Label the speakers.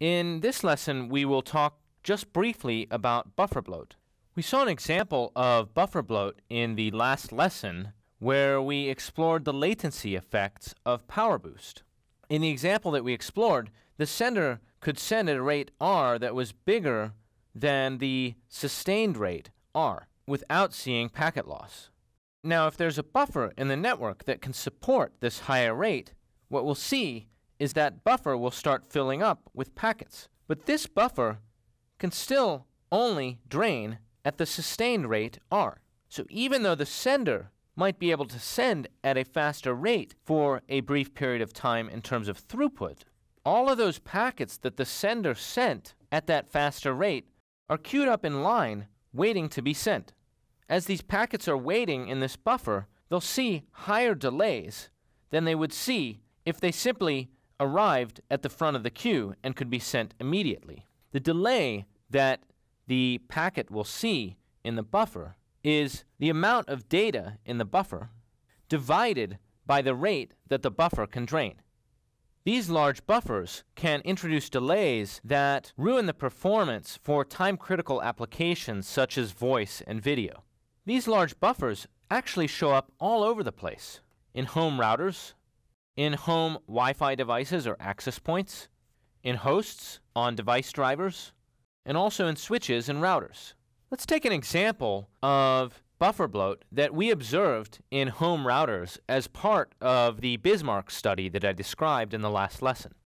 Speaker 1: In this lesson, we will talk just briefly about buffer bloat. We saw an example of buffer bloat in the last lesson where we explored the latency effects of power boost. In the example that we explored, the sender could send at a rate r that was bigger than the sustained rate r without seeing packet loss. Now, if there's a buffer in the network that can support this higher rate, what we'll see is that buffer will start filling up with packets. But this buffer can still only drain at the sustained rate r. So even though the sender might be able to send at a faster rate for a brief period of time in terms of throughput, all of those packets that the sender sent at that faster rate are queued up in line waiting to be sent. As these packets are waiting in this buffer, they'll see higher delays than they would see if they simply arrived at the front of the queue and could be sent immediately. The delay that the packet will see in the buffer is the amount of data in the buffer divided by the rate that the buffer can drain. These large buffers can introduce delays that ruin the performance for time-critical applications such as voice and video. These large buffers actually show up all over the place, in home routers, in home Wi Fi devices or access points, in hosts, on device drivers, and also in switches and routers. Let's take an example of buffer bloat that we observed in home routers as part of the Bismarck study that I described in the last lesson.